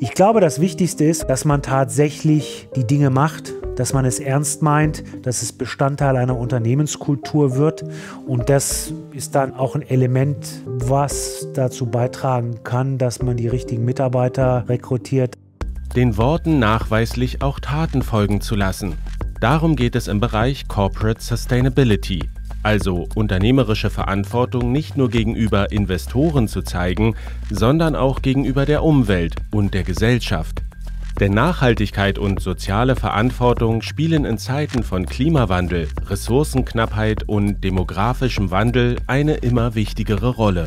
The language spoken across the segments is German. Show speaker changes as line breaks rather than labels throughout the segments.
Ich glaube, das Wichtigste ist, dass man tatsächlich die Dinge macht, dass man es ernst meint, dass es Bestandteil einer Unternehmenskultur wird. Und das ist dann auch ein Element, was dazu beitragen kann, dass man die richtigen Mitarbeiter rekrutiert.
Den Worten nachweislich auch Taten folgen zu lassen. Darum geht es im Bereich Corporate Sustainability also unternehmerische Verantwortung nicht nur gegenüber Investoren zu zeigen, sondern auch gegenüber der Umwelt und der Gesellschaft. Denn Nachhaltigkeit und soziale Verantwortung spielen in Zeiten von Klimawandel, Ressourcenknappheit und demografischem Wandel eine immer wichtigere Rolle.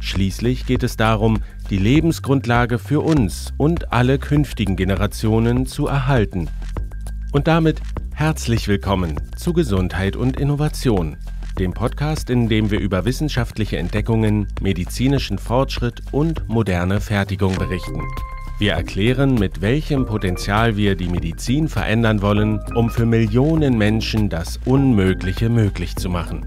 Schließlich geht es darum, die Lebensgrundlage für uns und alle künftigen Generationen zu erhalten. Und damit herzlich willkommen zu Gesundheit und Innovation, dem Podcast, in dem wir über wissenschaftliche Entdeckungen, medizinischen Fortschritt und moderne Fertigung berichten. Wir erklären, mit welchem Potenzial wir die Medizin verändern wollen, um für Millionen Menschen das Unmögliche möglich zu machen.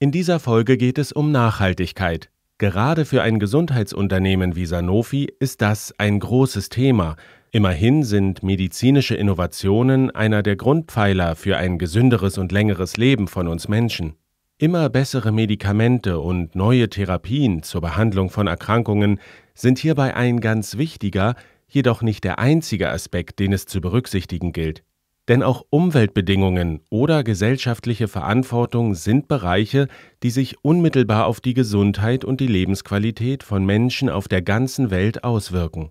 In dieser Folge geht es um Nachhaltigkeit. Gerade für ein Gesundheitsunternehmen wie Sanofi ist das ein großes Thema, Immerhin sind medizinische Innovationen einer der Grundpfeiler für ein gesünderes und längeres Leben von uns Menschen. Immer bessere Medikamente und neue Therapien zur Behandlung von Erkrankungen sind hierbei ein ganz wichtiger, jedoch nicht der einzige Aspekt, den es zu berücksichtigen gilt. Denn auch Umweltbedingungen oder gesellschaftliche Verantwortung sind Bereiche, die sich unmittelbar auf die Gesundheit und die Lebensqualität von Menschen auf der ganzen Welt auswirken.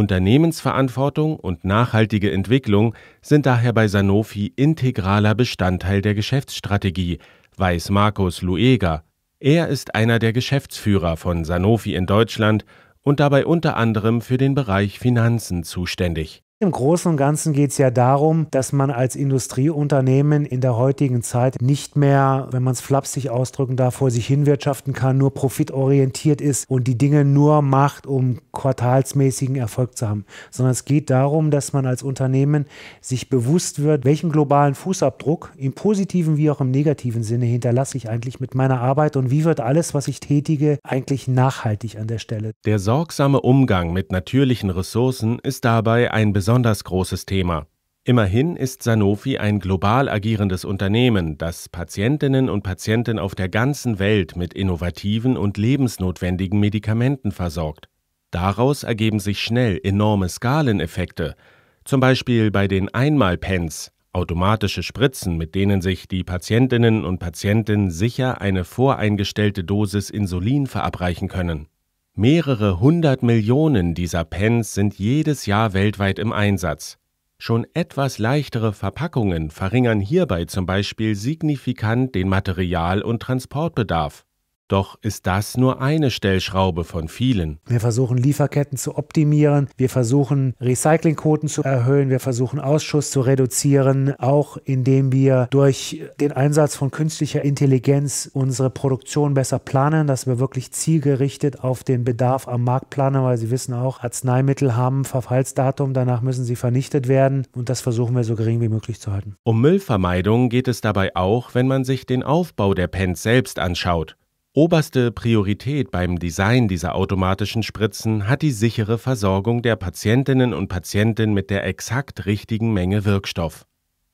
Unternehmensverantwortung und nachhaltige Entwicklung sind daher bei Sanofi integraler Bestandteil der Geschäftsstrategie, weiß Markus Lueger. Er ist einer der Geschäftsführer von Sanofi in Deutschland und dabei unter anderem für den Bereich Finanzen zuständig
im Großen und Ganzen geht es ja darum, dass man als Industrieunternehmen in der heutigen Zeit nicht mehr, wenn man es flapsig ausdrücken darf, vor sich hinwirtschaften kann, nur profitorientiert ist und die Dinge nur macht, um quartalsmäßigen Erfolg zu haben, sondern es geht darum, dass man als Unternehmen sich bewusst wird, welchen globalen Fußabdruck im positiven wie auch im negativen Sinne hinterlasse ich eigentlich mit meiner Arbeit und wie wird alles, was ich tätige, eigentlich nachhaltig an der Stelle.
Der sorgsame Umgang mit natürlichen Ressourcen ist dabei ein besonderes besonders großes Thema. Immerhin ist Sanofi ein global agierendes Unternehmen, das Patientinnen und Patienten auf der ganzen Welt mit innovativen und lebensnotwendigen Medikamenten versorgt. Daraus ergeben sich schnell enorme Skaleneffekte, zum Beispiel bei den Einmalpens, automatische Spritzen, mit denen sich die Patientinnen und Patienten sicher eine voreingestellte Dosis Insulin verabreichen können. Mehrere hundert Millionen dieser Pens sind jedes Jahr weltweit im Einsatz. Schon etwas leichtere Verpackungen verringern hierbei zum Beispiel signifikant den Material- und Transportbedarf. Doch ist das nur eine Stellschraube von vielen.
Wir versuchen Lieferketten zu optimieren, wir versuchen Recyclingquoten zu erhöhen, wir versuchen Ausschuss zu reduzieren, auch indem wir durch den Einsatz von künstlicher Intelligenz unsere Produktion besser planen, dass wir wirklich zielgerichtet auf den Bedarf am Markt planen, weil Sie wissen auch, Arzneimittel haben Verfallsdatum, danach müssen sie vernichtet werden und das versuchen wir so gering wie möglich zu halten.
Um Müllvermeidung geht es dabei auch, wenn man sich den Aufbau der Pens selbst anschaut. Oberste Priorität beim Design dieser automatischen Spritzen hat die sichere Versorgung der Patientinnen und Patienten mit der exakt richtigen Menge Wirkstoff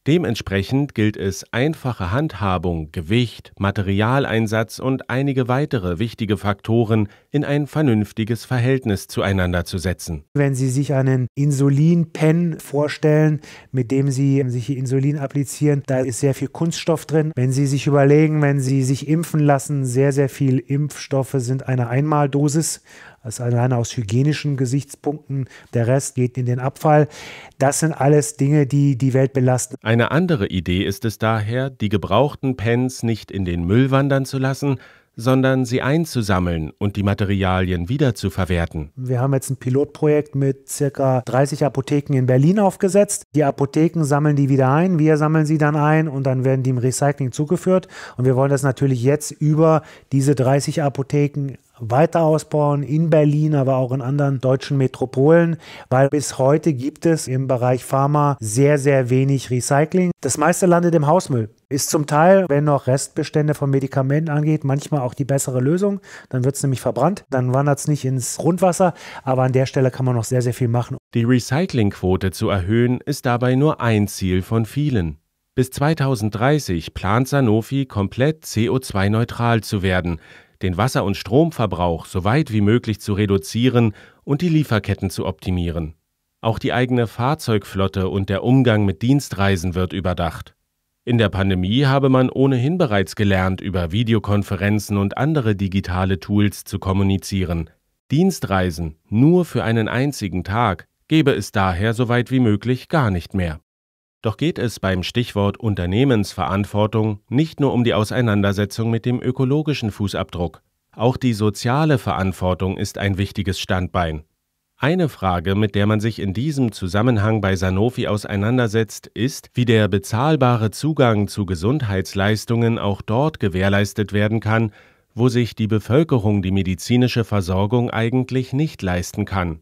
Dementsprechend gilt es, einfache Handhabung, Gewicht, Materialeinsatz und einige weitere wichtige Faktoren in ein vernünftiges Verhältnis zueinander zu setzen.
Wenn Sie sich einen Insulinpen vorstellen, mit dem Sie sich Insulin applizieren, da ist sehr viel Kunststoff drin. Wenn Sie sich überlegen, wenn Sie sich impfen lassen, sehr, sehr viel Impfstoffe sind eine Einmaldosis. Das also ist alleine aus hygienischen Gesichtspunkten. Der Rest geht in den Abfall. Das sind alles Dinge, die die Welt belasten.
Eine andere Idee ist es daher, die gebrauchten Pens nicht in den Müll wandern zu lassen, sondern sie einzusammeln und die Materialien wiederzuverwerten.
Wir haben jetzt ein Pilotprojekt mit circa 30 Apotheken in Berlin aufgesetzt. Die Apotheken sammeln die wieder ein, wir sammeln sie dann ein und dann werden die im Recycling zugeführt. Und wir wollen das natürlich jetzt über diese 30 Apotheken weiter ausbauen in Berlin, aber auch in anderen deutschen Metropolen, weil bis heute gibt es im Bereich Pharma sehr, sehr wenig Recycling. Das meiste landet im Hausmüll. Ist zum Teil, wenn noch Restbestände von Medikamenten angeht, manchmal auch die bessere Lösung. Dann wird es nämlich verbrannt, dann wandert es nicht ins Grundwasser, aber an der Stelle kann man noch sehr, sehr viel machen.
Die Recyclingquote zu erhöhen ist dabei nur ein Ziel von vielen. Bis 2030 plant Sanofi komplett CO2-neutral zu werden den Wasser- und Stromverbrauch so weit wie möglich zu reduzieren und die Lieferketten zu optimieren. Auch die eigene Fahrzeugflotte und der Umgang mit Dienstreisen wird überdacht. In der Pandemie habe man ohnehin bereits gelernt, über Videokonferenzen und andere digitale Tools zu kommunizieren. Dienstreisen nur für einen einzigen Tag gebe es daher so weit wie möglich gar nicht mehr. Doch geht es beim Stichwort Unternehmensverantwortung nicht nur um die Auseinandersetzung mit dem ökologischen Fußabdruck. Auch die soziale Verantwortung ist ein wichtiges Standbein. Eine Frage, mit der man sich in diesem Zusammenhang bei Sanofi auseinandersetzt, ist, wie der bezahlbare Zugang zu Gesundheitsleistungen auch dort gewährleistet werden kann, wo sich die Bevölkerung die medizinische Versorgung eigentlich nicht leisten kann.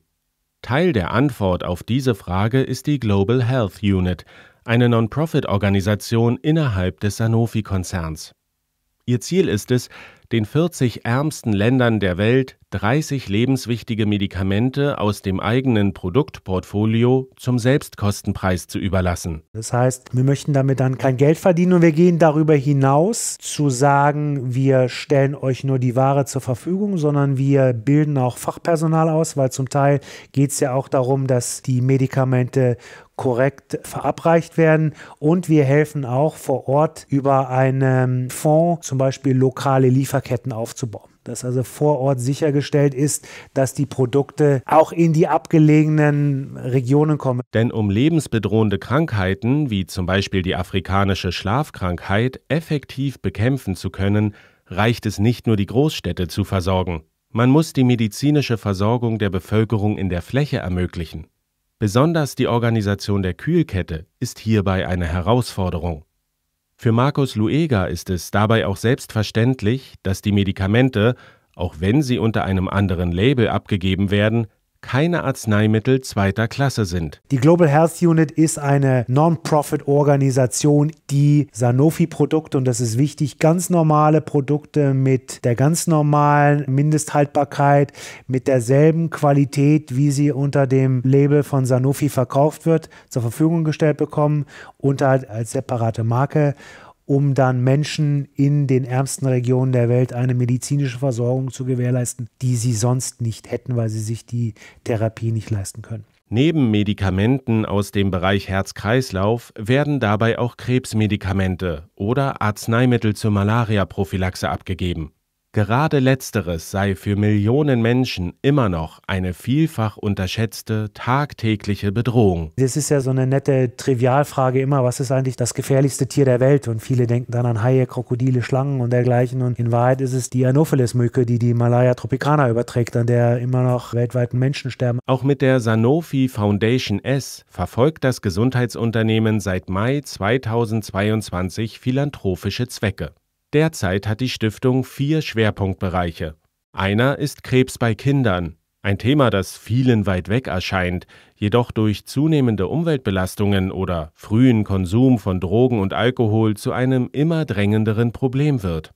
Teil der Antwort auf diese Frage ist die Global Health Unit, eine Non-Profit-Organisation innerhalb des Sanofi-Konzerns. Ihr Ziel ist es, den 40 ärmsten Ländern der Welt 30 lebenswichtige Medikamente aus dem eigenen Produktportfolio zum Selbstkostenpreis zu überlassen.
Das heißt, wir möchten damit dann kein Geld verdienen und wir gehen darüber hinaus zu sagen, wir stellen euch nur die Ware zur Verfügung, sondern wir bilden auch Fachpersonal aus, weil zum Teil geht es ja auch darum, dass die Medikamente korrekt verabreicht werden. Und wir helfen auch vor Ort über einen Fonds, zum Beispiel lokale Lieferketten aufzubauen dass also vor Ort sichergestellt ist, dass die Produkte auch in die abgelegenen Regionen kommen.
Denn um lebensbedrohende Krankheiten, wie zum Beispiel die afrikanische Schlafkrankheit, effektiv bekämpfen zu können, reicht es nicht nur die Großstädte zu versorgen. Man muss die medizinische Versorgung der Bevölkerung in der Fläche ermöglichen. Besonders die Organisation der Kühlkette ist hierbei eine Herausforderung. Für Markus Luega ist es dabei auch selbstverständlich, dass die Medikamente, auch wenn sie unter einem anderen Label abgegeben werden, keine Arzneimittel zweiter Klasse sind.
Die Global Health Unit ist eine Non-Profit-Organisation, die Sanofi-Produkte, und das ist wichtig, ganz normale Produkte mit der ganz normalen Mindesthaltbarkeit, mit derselben Qualität, wie sie unter dem Label von Sanofi verkauft wird, zur Verfügung gestellt bekommen und halt als separate Marke um dann Menschen in den ärmsten Regionen der Welt eine medizinische Versorgung zu gewährleisten, die sie sonst nicht hätten, weil sie sich die Therapie nicht leisten können.
Neben Medikamenten aus dem Bereich Herz-Kreislauf werden dabei auch Krebsmedikamente oder Arzneimittel zur Malaria-Prophylaxe abgegeben. Gerade letzteres sei für Millionen Menschen immer noch eine vielfach unterschätzte tagtägliche Bedrohung.
Das ist ja so eine nette Trivialfrage immer, was ist eigentlich das gefährlichste Tier der Welt? Und viele denken dann an Haie, Krokodile, Schlangen und dergleichen. Und in Wahrheit ist es die Anopheles-Mücke, die die Malaya tropicana überträgt, an der immer noch weltweiten Menschen sterben.
Auch mit der Sanofi Foundation S verfolgt das Gesundheitsunternehmen seit Mai 2022 philanthropische Zwecke. Derzeit hat die Stiftung vier Schwerpunktbereiche. Einer ist Krebs bei Kindern, ein Thema, das vielen weit weg erscheint, jedoch durch zunehmende Umweltbelastungen oder frühen Konsum von Drogen und Alkohol zu einem immer drängenderen Problem wird.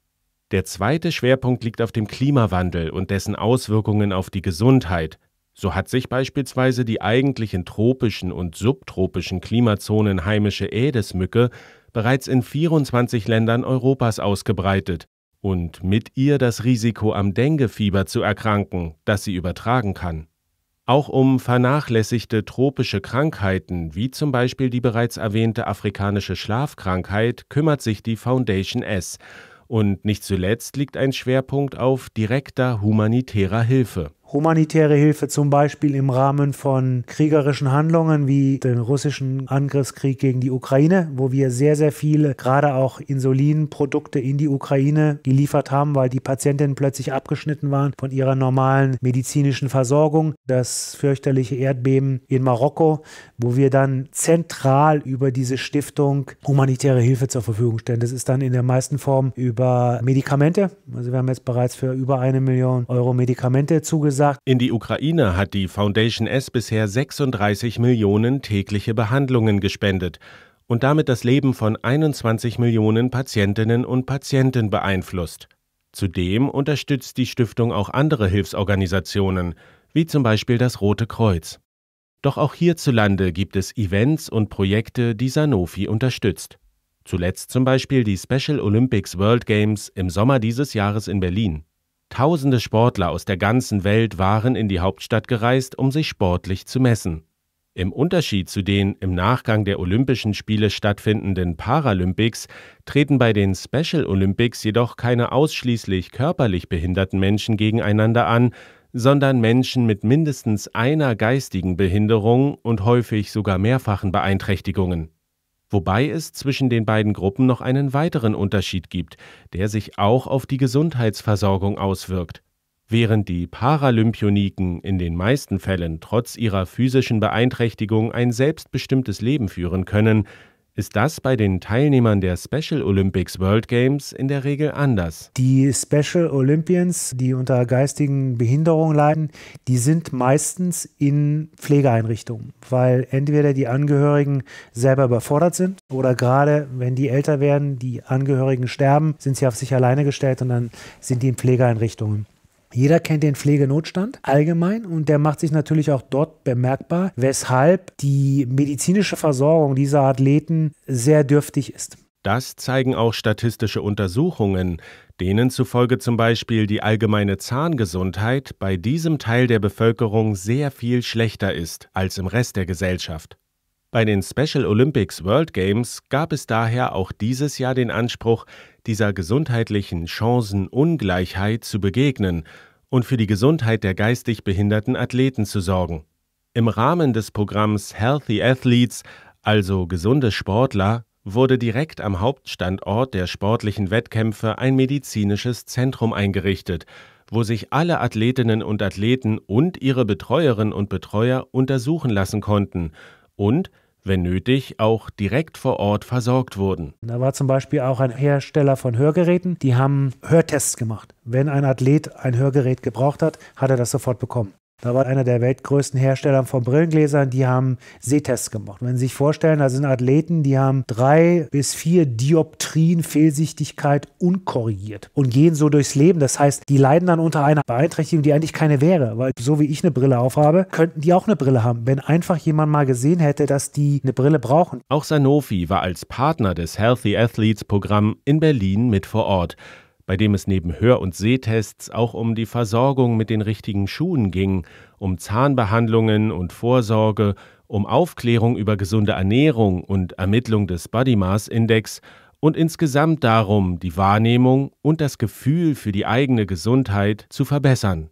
Der zweite Schwerpunkt liegt auf dem Klimawandel und dessen Auswirkungen auf die Gesundheit. So hat sich beispielsweise die eigentlich in tropischen und subtropischen Klimazonen heimische Ädesmücke bereits in 24 Ländern Europas ausgebreitet und mit ihr das Risiko am Denguefieber zu erkranken, das sie übertragen kann. Auch um vernachlässigte tropische Krankheiten, wie zum Beispiel die bereits erwähnte afrikanische Schlafkrankheit, kümmert sich die Foundation S. Und nicht zuletzt liegt ein Schwerpunkt auf direkter humanitärer Hilfe
humanitäre Hilfe, zum Beispiel im Rahmen von kriegerischen Handlungen wie dem russischen Angriffskrieg gegen die Ukraine, wo wir sehr, sehr viele, gerade auch Insulinprodukte in die Ukraine geliefert haben, weil die Patientinnen plötzlich abgeschnitten waren von ihrer normalen medizinischen Versorgung. Das fürchterliche Erdbeben in Marokko, wo wir dann zentral über diese Stiftung humanitäre Hilfe zur Verfügung stellen. Das ist dann in der meisten Form über Medikamente. Also wir haben jetzt bereits für über eine Million Euro Medikamente zugesagt gesagt,
in die Ukraine hat die Foundation S bisher 36 Millionen tägliche Behandlungen gespendet und damit das Leben von 21 Millionen Patientinnen und Patienten beeinflusst. Zudem unterstützt die Stiftung auch andere Hilfsorganisationen, wie zum Beispiel das Rote Kreuz. Doch auch hierzulande gibt es Events und Projekte, die Sanofi unterstützt. Zuletzt zum Beispiel die Special Olympics World Games im Sommer dieses Jahres in Berlin. Tausende Sportler aus der ganzen Welt waren in die Hauptstadt gereist, um sich sportlich zu messen. Im Unterschied zu den im Nachgang der Olympischen Spiele stattfindenden Paralympics treten bei den Special Olympics jedoch keine ausschließlich körperlich behinderten Menschen gegeneinander an, sondern Menschen mit mindestens einer geistigen Behinderung und häufig sogar mehrfachen Beeinträchtigungen wobei es zwischen den beiden Gruppen noch einen weiteren Unterschied gibt, der sich auch auf die Gesundheitsversorgung auswirkt. Während die Paralympioniken in den meisten Fällen trotz ihrer physischen Beeinträchtigung ein selbstbestimmtes Leben führen können, ist das bei den Teilnehmern der Special Olympics World Games in der Regel anders.
Die Special Olympians, die unter geistigen Behinderungen leiden, die sind meistens in Pflegeeinrichtungen, weil entweder die Angehörigen selber überfordert sind oder gerade wenn die älter werden, die Angehörigen sterben, sind sie auf sich alleine gestellt und dann sind die in Pflegeeinrichtungen. Jeder kennt den Pflegenotstand allgemein und der macht sich natürlich auch dort bemerkbar, weshalb die medizinische Versorgung dieser Athleten sehr dürftig ist.
Das zeigen auch statistische Untersuchungen, denen zufolge zum Beispiel die allgemeine Zahngesundheit bei diesem Teil der Bevölkerung sehr viel schlechter ist als im Rest der Gesellschaft. Bei den Special Olympics World Games gab es daher auch dieses Jahr den Anspruch, dieser gesundheitlichen Chancenungleichheit zu begegnen und für die Gesundheit der geistig behinderten Athleten zu sorgen. Im Rahmen des Programms Healthy Athletes, also gesunde Sportler, wurde direkt am Hauptstandort der sportlichen Wettkämpfe ein medizinisches Zentrum eingerichtet, wo sich alle Athletinnen und Athleten und ihre Betreuerinnen und Betreuer untersuchen lassen konnten – und wenn nötig, auch direkt
vor Ort versorgt wurden. Da war zum Beispiel auch ein Hersteller von Hörgeräten, die haben Hörtests gemacht. Wenn ein Athlet ein Hörgerät gebraucht hat, hat er das sofort bekommen. Da war einer der weltgrößten Hersteller von Brillengläsern, die haben Sehtests gemacht. Wenn Sie sich vorstellen, da sind Athleten, die haben drei bis vier Dioptrien Fehlsichtigkeit unkorrigiert und gehen so durchs Leben. Das heißt, die leiden dann unter einer Beeinträchtigung, die eigentlich keine wäre, weil so wie ich eine Brille aufhabe, könnten die auch eine Brille haben, wenn einfach jemand mal gesehen hätte, dass die eine Brille brauchen.
Auch Sanofi war als Partner des Healthy Athletes Programm in Berlin mit vor Ort bei dem es neben Hör- und Sehtests auch um die Versorgung mit den richtigen Schuhen ging, um Zahnbehandlungen und Vorsorge, um Aufklärung über gesunde Ernährung und Ermittlung des Body Mass Index und insgesamt darum, die Wahrnehmung und das Gefühl für die eigene Gesundheit zu verbessern.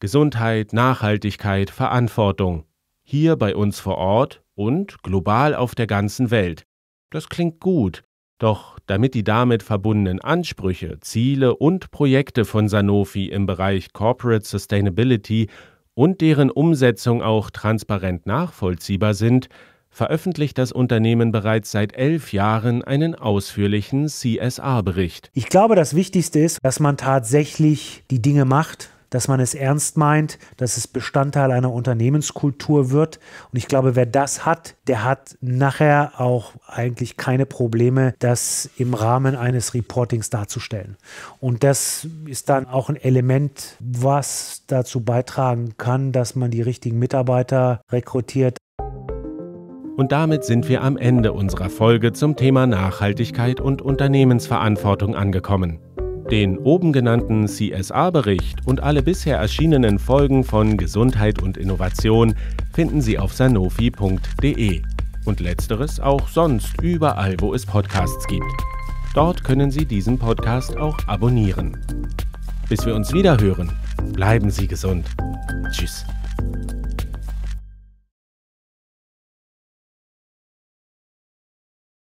Gesundheit, Nachhaltigkeit, Verantwortung. Hier bei uns vor Ort und global auf der ganzen Welt. Das klingt gut, doch damit die damit verbundenen Ansprüche, Ziele und Projekte von Sanofi im Bereich Corporate Sustainability und deren Umsetzung auch transparent nachvollziehbar sind, veröffentlicht das Unternehmen bereits seit elf Jahren einen ausführlichen CSA-Bericht.
Ich glaube, das Wichtigste ist, dass man tatsächlich die Dinge macht, dass man es ernst meint, dass es Bestandteil einer Unternehmenskultur wird. Und ich glaube, wer das hat, der hat nachher auch eigentlich keine Probleme, das im Rahmen eines Reportings darzustellen. Und das ist dann auch ein Element, was dazu beitragen kann, dass man die richtigen Mitarbeiter rekrutiert.
Und damit sind wir am Ende unserer Folge zum Thema Nachhaltigkeit und Unternehmensverantwortung angekommen. Den oben genannten CSA-Bericht und alle bisher erschienenen Folgen von Gesundheit und Innovation finden Sie auf sanofi.de und letzteres auch sonst überall, wo es Podcasts gibt. Dort können Sie diesen Podcast auch abonnieren. Bis wir uns wieder hören, bleiben Sie gesund. Tschüss.